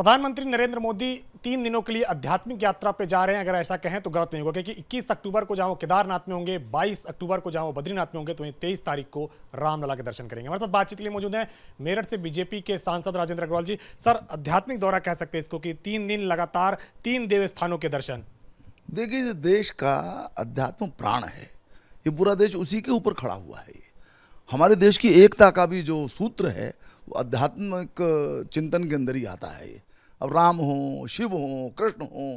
प्रधानमंत्री नरेंद्र मोदी तीन दिनों के लिए आध्यात्मिक यात्रा पे जा रहे हैं अगर ऐसा कहें तो गलत नहीं होगा क्योंकि 21 अक्टूबर को जाओ केदारनाथ में होंगे 22 अक्टूबर को जाओ बद्रीनाथ में होंगे तो वहीं तेईस तारीख को रामलला के दर्शन करेंगे हमारे साथ बातचीत के लिए मौजूद है मेरठ से बीजेपी के सांसद राजेंद्र अग्रवाल जी सर आध्यात्मिक दौरा कह सकते हैं इसको कि तीन दिन लगातार तीन देव स्थानों के दर्शन देखिए देश का अध्यात्म प्राण है ये पूरा देश उसी के ऊपर खड़ा हुआ है हमारे देश की एकता का भी जो सूत्र है वो आध्यात्मिक चिंतन के अंदर ही आता है ये अब राम हों शिव हों कृष्ण हों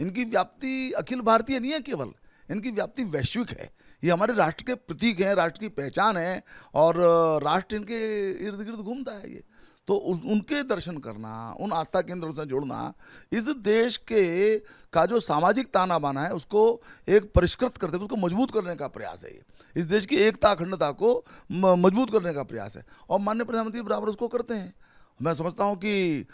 इनकी व्याप्ति अखिल भारतीय नहीं है केवल इनकी व्याप्ति वैश्विक है ये हमारे राष्ट्र के प्रतीक हैं राष्ट्र की पहचान है और राष्ट्र इनके इर्द गिर्द घूमता है ये तो उन, उनके दर्शन करना उन आस्था केंद्रों से जुड़ना इस देश के का जो सामाजिक ताना बाना है उसको एक परिष्कृत करते उसको मजबूत करने का प्रयास है ये इस देश की एकता अखंडता को मजबूत करने का प्रयास है और माननीय प्रधानमंत्री बराबर उसको करते हैं मैं समझता हूँ कि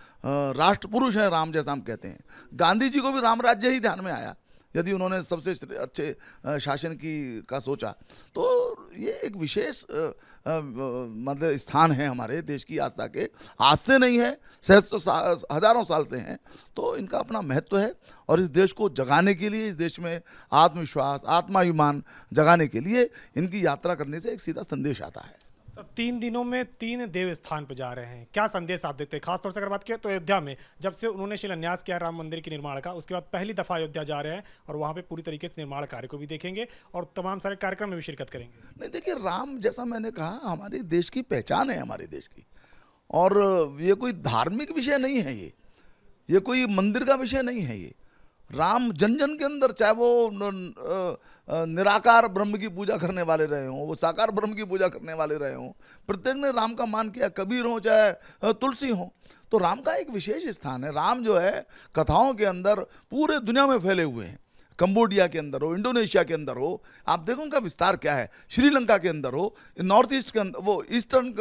राष्ट्र पुरुष हैं राम जैसा हम कहते हैं गांधी जी को भी राम राज्य ही ध्यान में आया यदि उन्होंने सबसे अच्छे शासन की का सोचा तो ये एक विशेष मतलब स्थान है हमारे देश की आस्था के आज से नहीं है सहस्त्र तो सा, हजारों साल से हैं तो इनका अपना महत्व है और इस देश को जगाने के लिए इस देश में आत्मविश्वास आत्माभिमान जगाने के लिए इनकी यात्रा करने से एक सीधा संदेश आता है सब तीन दिनों में तीन देव स्थान पर जा रहे हैं क्या संदेश आप देते हैं खासतौर से अगर बात करें तो अयोध्या में जब से उन्होंने शिलान्यास किया राम मंदिर के निर्माण का उसके बाद पहली दफ़ा अयोध्या जा रहे हैं और वहाँ पे पूरी तरीके से निर्माण कार्य को भी देखेंगे और तमाम सारे कार्यक्रम में भी शिरकत करेंगे नहीं देखिए राम जैसा मैंने कहा हमारे देश की पहचान है हमारे देश की और ये कोई धार्मिक विषय नहीं है ये ये कोई मंदिर का विषय नहीं है ये राम जन जन के अंदर चाहे वो निराकार ब्रह्म की पूजा करने वाले रहे हों वो साकार ब्रह्म की पूजा करने वाले रहे हों प्रत्येक ने राम का मान किया कबीर हों चाहे तुलसी हों तो राम का एक विशेष स्थान है राम जो है कथाओं के अंदर पूरे दुनिया में फैले हुए हैं कंबोडिया के अंदर हो इंडोनेशिया के अंदर हो आप देखो उनका विस्तार क्या है श्रीलंका के अंदर हो नॉर्थ ईस्ट के अंदर वो ईस्टर्न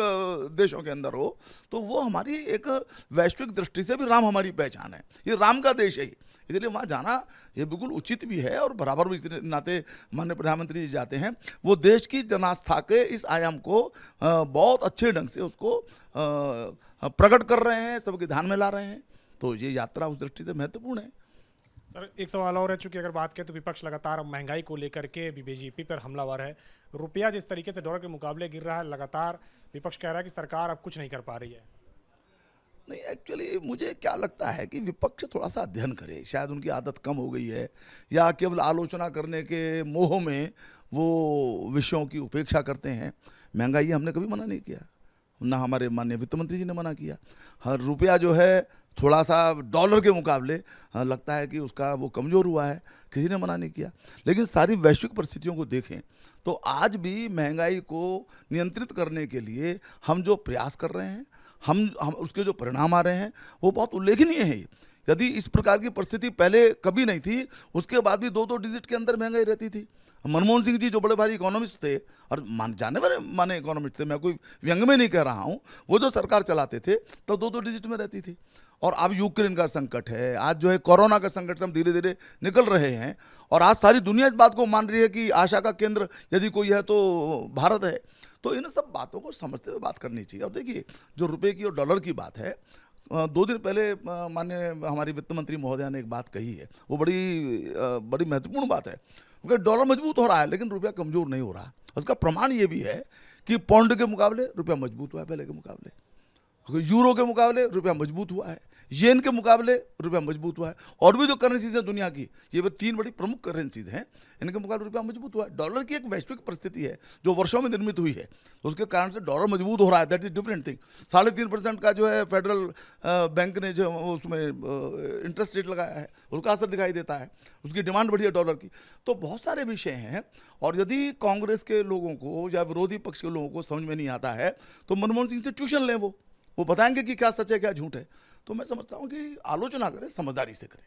देशों के अंदर हो तो वो हमारी एक वैश्विक दृष्टि से भी राम हमारी पहचान है ये राम का देश है इसलिए वहाँ जाना ये बिल्कुल उचित भी है और बराबर भी इस नाते माननीय प्रधानमंत्री जी जाते हैं वो देश की जनास्था के इस आयाम को बहुत अच्छे ढंग से उसको प्रकट कर रहे हैं सबके ध्यान में ला रहे हैं तो ये यात्रा उस दृष्टि से महत्वपूर्ण है सर एक सवाल और है चूंकि अगर बात करें तो विपक्ष लगातार महंगाई को लेकर के भी बीजेपी पर हमलावर है रुपया जिस तरीके से डॉलर के मुकाबले गिर रहा है लगातार विपक्ष कह रहा है कि सरकार अब कुछ नहीं कर पा रही है नहीं एक्चुअली मुझे क्या लगता है कि विपक्ष थोड़ा सा अध्ययन करे शायद उनकी आदत कम हो गई है या केवल आलोचना करने के मोह में वो विषयों की उपेक्षा करते हैं महंगाई हमने कभी मना नहीं किया ना हमारे माननीय वित्त मंत्री जी ने मना किया हर रुपया जो है थोड़ा सा डॉलर के मुकाबले लगता है कि उसका वो कमज़ोर हुआ है किसी ने मना नहीं किया लेकिन सारी वैश्विक परिस्थितियों को देखें तो आज भी महंगाई को नियंत्रित करने के लिए हम जो प्रयास कर रहे हैं हम हम उसके जो परिणाम आ रहे हैं वो बहुत उल्लेखनीय है यदि इस प्रकार की परिस्थिति पहले कभी नहीं थी उसके बाद भी दो दो डिजिट के अंदर महंगाई रहती थी मनमोहन सिंह जी जो बड़े भारी इकोनॉमिस्ट थे और मान जाने वाले माने इकोनॉमिस्ट थे मैं कोई व्यंग में नहीं कह रहा हूँ वो जो सरकार चलाते थे तो दो दो डिजिट में रहती थी और अब यूक्रेन का संकट है आज जो है कोरोना का संकट से हम धीरे धीरे निकल रहे हैं और आज सारी दुनिया इस बात को मान रही है कि आशा का केंद्र यदि कोई है तो भारत है तो इन सब बातों को समझते हुए बात करनी चाहिए और देखिए जो रुपये की और डॉलर की बात है दो दिन पहले मान्य हमारी वित्त मंत्री महोदया ने एक बात कही है वो बड़ी बड़ी महत्वपूर्ण बात है क्योंकि डॉलर मजबूत हो रहा है लेकिन रुपया कमज़ोर नहीं हो रहा उसका प्रमाण ये भी है कि पौंड के मुकाबले रुपया मजबूत हुआ है पहले के मुकाबले यूरो के मुकाबले रुपया मजबूत हुआ है येन के मुकाबले रुपया मजबूत हुआ है और भी जो करेंसीज हैं दुनिया की ये वो तीन बड़ी प्रमुख करेंसीज हैं इनके मुकाबले रुपया मजबूत हुआ है डॉलर की एक वैश्विक परिस्थिति है जो वर्षों में निर्मित हुई है तो उसके कारण से डॉलर मजबूत हो रहा है दैट इज डिफरेंट थिंग साढ़े तीन परसेंट का जो है फेडरल बैंक ने जो उसमें इंटरेस्ट रेट लगाया है उसका असर दिखाई देता है उसकी डिमांड बढ़ी है डॉलर की तो बहुत सारे विषय हैं और यदि कांग्रेस के लोगों को या विरोधी पक्ष के लोगों को समझ में नहीं आता है तो मनमोहन सिंह से ट्यूशन लें वो वो बताएंगे कि क्या सच है क्या झूठ है तो मैं समझता हूँ कि आलोचना करें समझदारी से करें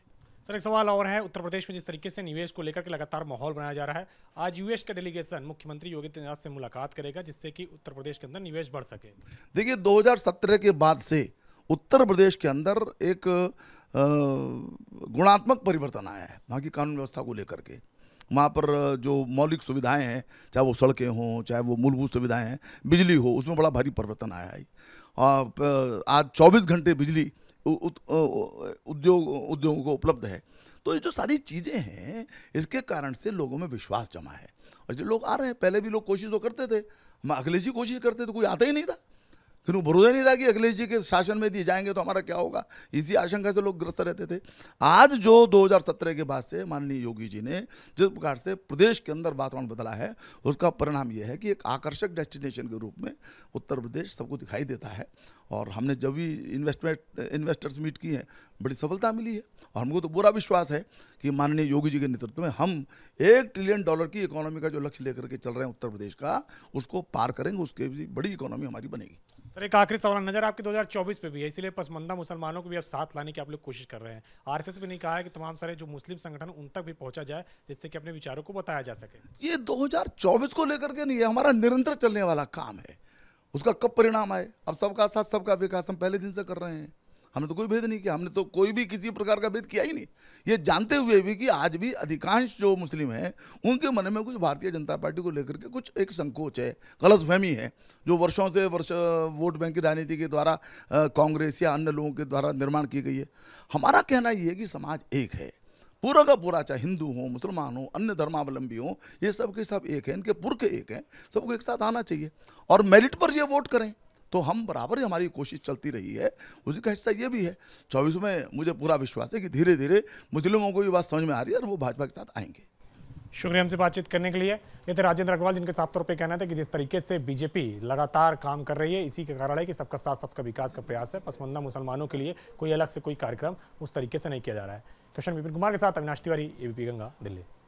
सर एक सवाल और है उत्तर प्रदेश में जिस तरीके से निवेश को लेकर के लगातार माहौल बनाया जा रहा है आज यूएस का डेलीगेशन मुख्यमंत्री योगी आदित्यनाथ से मुलाकात करेगा जिससे कि उत्तर प्रदेश के अंदर निवेश बढ़ सके देखिए 2017 के बाद से उत्तर प्रदेश के अंदर एक गुणात्मक परिवर्तन आया है वहाँ की कानून व्यवस्था को लेकर के वहाँ पर जो मौलिक सुविधाएं हैं चाहे वो सड़कें हों चाहे वो मूलभूत सुविधाएं हैं बिजली हो उसमें बड़ा भारी परिवर्तन आया है आज 24 घंटे बिजली उद्योग उद्योगों को उपलब्ध है तो ये जो सारी चीज़ें हैं इसके कारण से लोगों में विश्वास जमा है और जो लोग आ रहे हैं पहले भी लोग कोशिश तो करते थे हम अखिलेश जी कोशिश करते थे कोई आता ही नहीं था फिर वो भरोसा नहीं था कि अखिलेश जी के शासन में दिए जाएंगे तो हमारा क्या होगा इसी आशंका से लोग ग्रस्त रहते थे आज जो 2017 के बाद से माननीय योगी जी ने जिस प्रकार से प्रदेश के अंदर वातावरण बदला है उसका परिणाम यह है कि एक आकर्षक डेस्टिनेशन के रूप में उत्तर प्रदेश सबको दिखाई देता है और हमने जब भी इन्वेस्टमेंट इन्वेस्टर्स मीट की है बड़ी सफलता मिली है और हमको तो पूरा विश्वास है कि माननीय योगी जी के नेतृत्व में हम एक ट्रिलियन डॉलर की इकोनॉमी का जो लक्ष्य लेकर के चल रहे हैं उत्तर प्रदेश का उसको पार करेंगे उसके भी बड़ी इकोनॉमी हमारी बनेगी सर एक आखिरी सवाल नजर आपकी 2024 पे भी है इसलिए पसमंदा मुसलमानों को भी आप साथ लाने की आप लोग कोशिश कर रहे हैं आरएसएस भी ने कहा है कि तमाम सारे जो मुस्लिम संगठन उन तक भी पहुंचा जाए जिससे कि अपने विचारों को बताया जा सके ये 2024 को लेकर के नहीं है हमारा निरंतर चलने वाला काम है उसका कब परिणाम आए अब सबका साथ सबका विकास हम पहले दिन से कर रहे हैं हमने तो कोई भेद नहीं किया हमने तो कोई भी किसी प्रकार का भेद किया ही नहीं ये जानते हुए भी कि आज भी अधिकांश जो मुस्लिम हैं उनके मन में कुछ भारतीय जनता पार्टी को लेकर के कुछ एक संकोच है गलत फहमी है जो वर्षों से वर्ष वोट बैंक की राजनीति के द्वारा कांग्रेस या अन्य लोगों के द्वारा निर्माण की गई है हमारा कहना ये है कि समाज एक है पूरा का पूरा चाहे हिंदू हो मुसलमान हो अन्य धर्मावलंबी हो ये सब के सब एक हैं इनके पुरख एक हैं सबको एक साथ आना चाहिए और मेरिट पर ये वोट करें तो हम बराबर ही हमारी कोशिश चलती रही है उसी का हिस्सा ये भी है चौबीस में मुझे पूरा विश्वास है कि धीरे धीरे मुस्लिमों को ये बात समझ में आ रही है और वो भाजपा के साथ आएंगे शुक्रिया हमसे बातचीत करने के लिए ये थे राजेंद्र अग्रवाल जिनके साफ तौर पर कहना था कि जिस तरीके से बीजेपी लगातार काम कर रही है इसी के कारण है कि सबका साथ सबका विकास का प्रयास है पसमंदा मुसलमानों के लिए कोई अलग से कोई कार्यक्रम उस तरीके से नहीं किया जा रहा है कृष्ण विपिन कुमार के साथ अविनाश तिवारी एबीपी गंगा दिल्ली